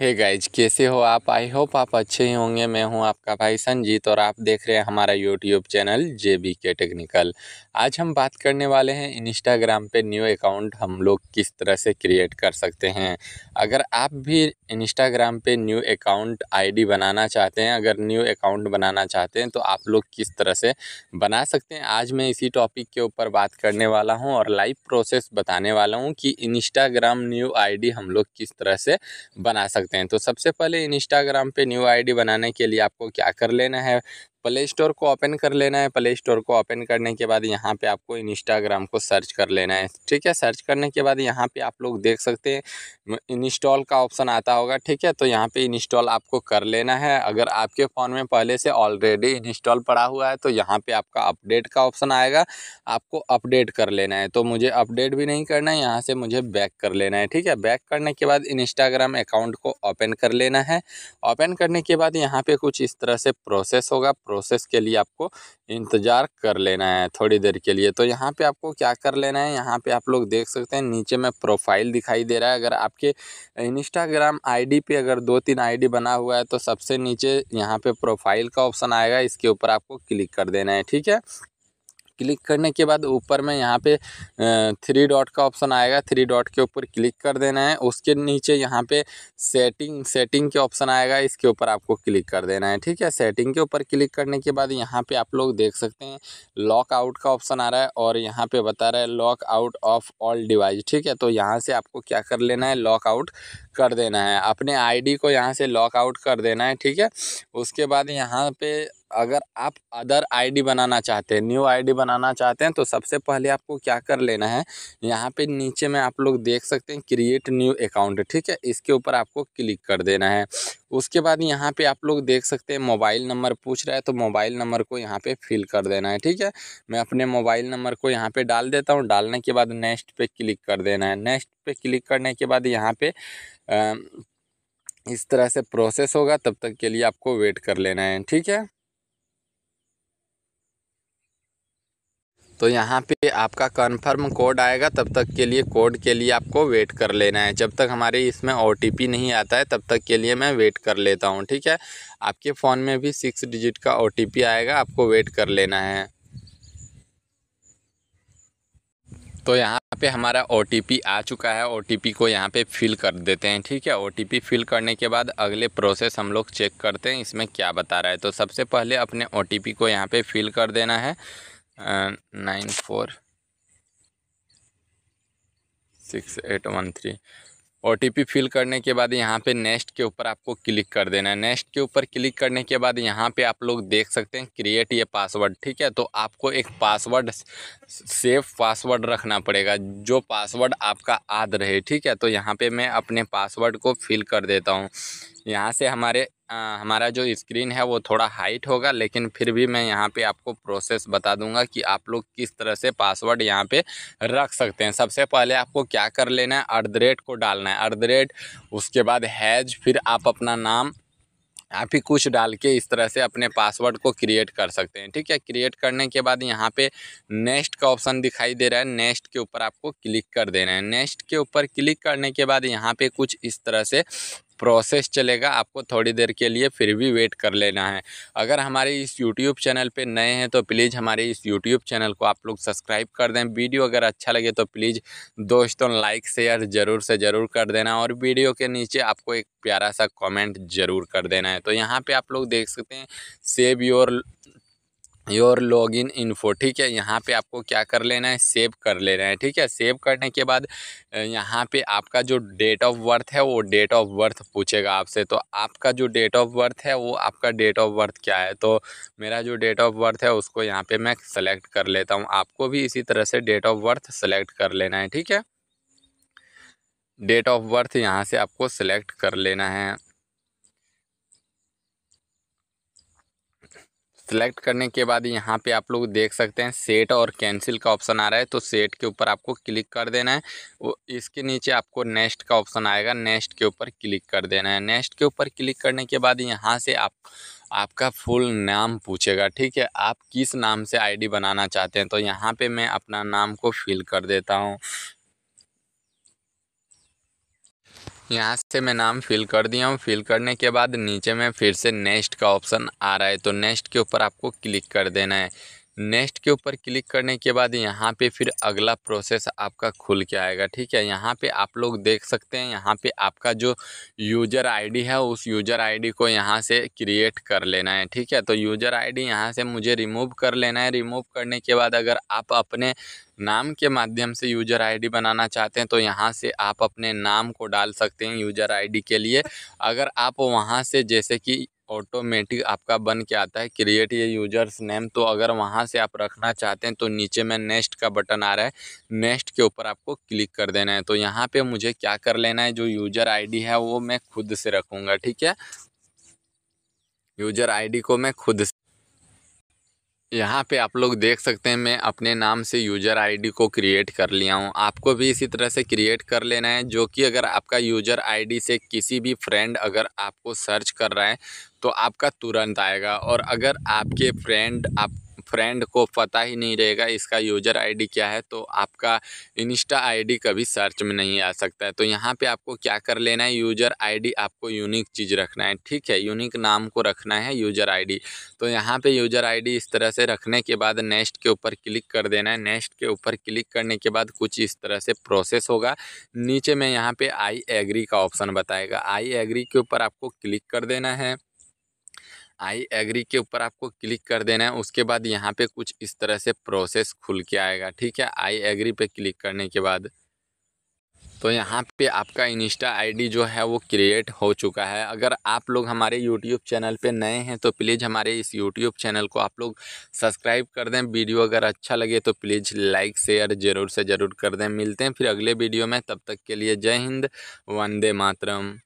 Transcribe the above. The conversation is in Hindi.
हे hey गाइज कैसे हो आप आई होप आप अच्छे ही होंगे मैं हूं आपका भाई संजीत और आप देख रहे हैं हमारा YouTube channel J B K technical आज हम बात करने वाले हैं इंस्टाग्राम पे न्यू अकाउंट हम लोग किस तरह से क्रिएट कर सकते हैं अगर आप भी इंस्टाग्राम पे न्यू अकाउंट आईडी बनाना चाहते हैं अगर न्यू अकाउंट बनाना चाहते हैं तो आप लोग किस तरह से बना सकते हैं आज मैं इसी टॉपिक के ऊपर बात करने वाला हूँ और लाइव प्रोसेस बताने वाला हूँ कि इंस्टाग्राम न्यू आई हम लोग किस तरह से बना सकते सकते हैं तो सबसे पहले इंस्टाग्राम पे न्यू आईडी बनाने के लिए आपको क्या कर लेना है प्ले स्टोर को ओपन कर लेना है प्ले स्टोर को ओपन करने के बाद यहाँ पे आपको इंस्टाग्राम को सर्च कर लेना है ठीक है सर्च करने के बाद यहाँ पे आप लोग देख सकते हैं इंस्टॉल का ऑप्शन आता होगा ठीक है तो यहाँ पे इंस्टॉल आपको कर लेना है अगर आपके फ़ोन में पहले से ऑलरेडी इंस्टॉल पड़ा हुआ है तो यहाँ पर आपका अपडेट का ऑप्शन आएगा आपको अपडेट कर लेना है तो मुझे अपडेट भी नहीं करना है यहाँ से मुझे बैक कर लेना है ठीक है बैक करने के बाद इंस्टाग्राम अकाउंट को ओपन कर लेना है ओपन करने के बाद यहाँ पर कुछ इस तरह से प्रोसेस होगा प्रोसेस के लिए आपको इंतज़ार कर लेना है थोड़ी देर के लिए तो यहाँ पे आपको क्या कर लेना है यहाँ पे आप लोग देख सकते हैं नीचे में प्रोफाइल दिखाई दे रहा है अगर आपके इंस्टाग्राम आईडी पे अगर दो तीन आईडी बना हुआ है तो सबसे नीचे यहाँ पे प्रोफाइल का ऑप्शन आएगा इसके ऊपर आपको क्लिक कर देना है ठीक है क्लिक करने के बाद ऊपर में यहाँ पे थ्री डॉट का ऑप्शन आएगा थ्री डॉट के ऊपर क्लिक कर देना है उसके नीचे यहाँ पे सेटिंग सेटिंग के ऑप्शन आएगा इसके ऊपर आपको क्लिक कर देना है ठीक है सेटिंग के ऊपर क्लिक करने के बाद यहाँ पे आप लोग देख सकते हैं लॉक आउट का ऑप्शन आ रहा है और यहाँ पे बता रहा है lock out of all device ठीक है तो यहाँ से आपको क्या कर लेना है लॉक आउट कर देना है अपने आईडी को यहाँ से लॉक आउट कर देना है ठीक है उसके बाद यहाँ पे अगर आप अदर आईडी बनाना चाहते हैं न्यू आईडी बनाना चाहते हैं तो सबसे पहले आपको क्या कर लेना है यहाँ पे नीचे में आप लोग देख सकते हैं क्रिएट न्यू अकाउंट ठीक है इसके ऊपर आपको क्लिक कर देना है उसके बाद यहाँ पे आप लोग देख सकते हैं मोबाइल नंबर पूछ रहा है तो मोबाइल नंबर को यहाँ पे फिल कर देना है ठीक है मैं अपने मोबाइल नंबर को यहाँ पे डाल देता हूँ डालने के बाद नेक्स्ट पे क्लिक कर देना है नेक्स्ट पे क्लिक करने के बाद यहाँ पे आ, इस तरह से प्रोसेस होगा तब तक के लिए आपको वेट कर लेना है ठीक है तो यहाँ पे आपका कन्फर्म कोड आएगा तब तक के लिए कोड के लिए आपको वेट कर लेना है जब तक हमारे इसमें ओ नहीं आता है तब तक के लिए मैं वेट कर लेता हूँ ठीक है आपके फ़ोन में भी सिक्स डिजिट का ओ आएगा आपको वेट कर लेना है तो यहाँ पे हमारा ओ आ चुका है ओ को यहाँ पे फिल कर देते हैं ठीक है ओ फिल करने के बाद अगले प्रोसेस हम लोग चेक करते हैं इसमें क्या बता रहा है तो सबसे पहले अपने ओ को यहाँ पे फिल कर देना है nine four six eight one three O T P fill करने के बाद यहाँ पे नेक्स्ट के ऊपर आपको क्लिक कर देना है नेक्स्ट के ऊपर क्लिक करने के बाद यहाँ पे आप लोग देख सकते हैं क्रिएट ये पासवर्ड ठीक है तो आपको एक पासवर्ड सेफ पासवर्ड रखना पड़ेगा जो पासवर्ड आपका आद रहे ठीक है तो यहाँ पे मैं अपने पासवर्ड को फिल कर देता हूँ यहाँ से हमारे आ, हमारा जो स्क्रीन है वो थोड़ा हाइट होगा लेकिन फिर भी मैं यहाँ पे आपको प्रोसेस बता दूंगा कि आप लोग किस तरह से पासवर्ड यहाँ पे रख सकते हैं सबसे पहले आपको क्या कर लेना है अर्धरेट को डालना है अर्धरेट उसके बाद हैज फिर आप अपना नाम आप ही कुछ डाल के इस तरह से अपने पासवर्ड को क्रिएट कर सकते हैं ठीक है क्रिएट करने के बाद यहाँ पे नेक्स्ट का ऑप्शन दिखाई दे रहा है नेक्स्ट के ऊपर आपको क्लिक कर देना है नेक्स्ट के ऊपर क्लिक करने के बाद यहाँ पे कुछ इस तरह से प्रोसेस चलेगा आपको थोड़ी देर के लिए फिर भी वेट कर लेना है अगर हमारे इस यूट्यूब चैनल पे नए हैं तो प्लीज़ हमारे इस यूट्यूब चैनल को आप लोग सब्सक्राइब कर दें वीडियो अगर अच्छा लगे तो प्लीज़ दोस्तों लाइक शेयर ज़रूर से ज़रूर कर देना और वीडियो के नीचे आपको एक प्यारा सा कॉमेंट ज़रूर कर देना है तो यहाँ पर आप लोग देख सकते हैं save your your log in info ठीक है यहाँ पे आपको क्या कर लेना है सेव कर लेना है ठीक है सेव करने के बाद यहाँ पे आपका जो डेट ऑफ बर्थ है वो डेट ऑफ बर्थ पूछेगा आपसे तो आपका जो डेट ऑफ बर्थ है वो आपका डेट ऑफ बर्थ क्या है तो मेरा जो डेट ऑफ बर्थ है उसको यहाँ पे मैं सेलेक्ट कर लेता हूँ आपको भी इसी तरह से डेट ऑफ बर्थ सेलेक्ट कर लेना है ठीक है डेट ऑफ बर्थ यहाँ से आपको सेलेक्ट कर लेना है सेलेक्ट करने के बाद यहाँ पे आप लोग देख सकते हैं सेट और कैंसिल का ऑप्शन आ रहा है तो सेट के ऊपर आपको क्लिक कर देना है वो इसके नीचे आपको नेक्स्ट का ऑप्शन आएगा नेक्स्ट के ऊपर क्लिक कर देना है नेक्स्ट के ऊपर क्लिक करने के बाद यहाँ से आप आपका फुल नाम पूछेगा ठीक है आप किस नाम से आईडी बनाना चाहते हैं तो यहाँ पे मैं अपना नाम को फिल कर देता हूँ यहाँ से मैं नाम फिल कर दिया हूँ फिल करने के बाद नीचे में फिर से नेक्स्ट का ऑप्शन आ रहा है तो नेक्स्ट के ऊपर आपको क्लिक कर देना है नेक्स्ट के ऊपर क्लिक करने के बाद यहाँ पे फिर अगला प्रोसेस आपका खुल के आएगा ठीक है यहाँ पे आप लोग देख सकते हैं यहाँ पे आपका जो यूजर आईडी है उस यूजर आईडी को यहाँ से क्रिएट कर लेना है ठीक है तो यूजर आईडी यहाँ से मुझे रिमूव कर लेना है रिमूव करने के बाद अगर आप अपने नाम के माध्यम से यूजर आईडी बनाना चाहते हैं तो यहाँ से आप अपने नाम को डाल सकते हैं यूजर आईडी के लिए अगर आप वहाँ से जैसे कि ऑटोमेटिक आपका बन के आता है क्रिएट ये यूजर्स नेम तो अगर वहाँ से आप रखना चाहते हैं तो नीचे में नेक्स्ट का बटन आ रहा है नेक्स्ट के ऊपर आपको क्लिक कर देना है तो यहाँ पे मुझे क्या कर लेना है जो यूजर आईडी है वो मैं खुद से रखूँगा ठीक है यूजर आईडी को मैं खुद यहाँ पे आप लोग देख सकते हैं मैं अपने नाम से यूज़र आईडी को क्रिएट कर लिया हूँ आपको भी इसी तरह से क्रिएट कर लेना है जो कि अगर आपका यूज़र आईडी से किसी भी फ्रेंड अगर आपको सर्च कर रहा है तो आपका तुरंत आएगा और अगर आपके फ्रेंड आप फ्रेंड को पता ही नहीं रहेगा इसका यूज़र आईडी क्या है तो आपका इंस्टा आईडी कभी सर्च में नहीं आ सकता है तो यहाँ पे आपको क्या कर लेना है यूज़र आईडी आपको यूनिक चीज़ रखना है ठीक है यूनिक नाम को रखना है यूज़र आईडी तो यहाँ पे यूज़र आईडी इस तरह से रखने के बाद नेक्स्ट के ऊपर क्लिक कर देना है नेक्स्ट के ऊपर क्लिक करने के बाद कुछ इस तरह से प्रोसेस होगा नीचे में यहाँ पे आई एग्री का ऑप्शन बताएगा आई एग्री के ऊपर आपको क्लिक कर देना है आई एग्री के ऊपर आपको क्लिक कर देना है उसके बाद यहाँ पे कुछ इस तरह से प्रोसेस खुल के आएगा ठीक है आई एग्री पे क्लिक करने के बाद तो यहाँ पे आपका इंस्टा आईडी जो है वो क्रिएट हो चुका है अगर आप लोग हमारे यूट्यूब चैनल पे नए हैं तो प्लीज़ हमारे इस यूट्यूब चैनल को आप लोग सब्सक्राइब कर दें वीडियो अगर अच्छा लगे तो प्लीज़ लाइक शेयर ज़रूर से ज़रूर कर दें मिलते हैं फिर अगले वीडियो में तब तक के लिए जय हिंद वंदे मातरम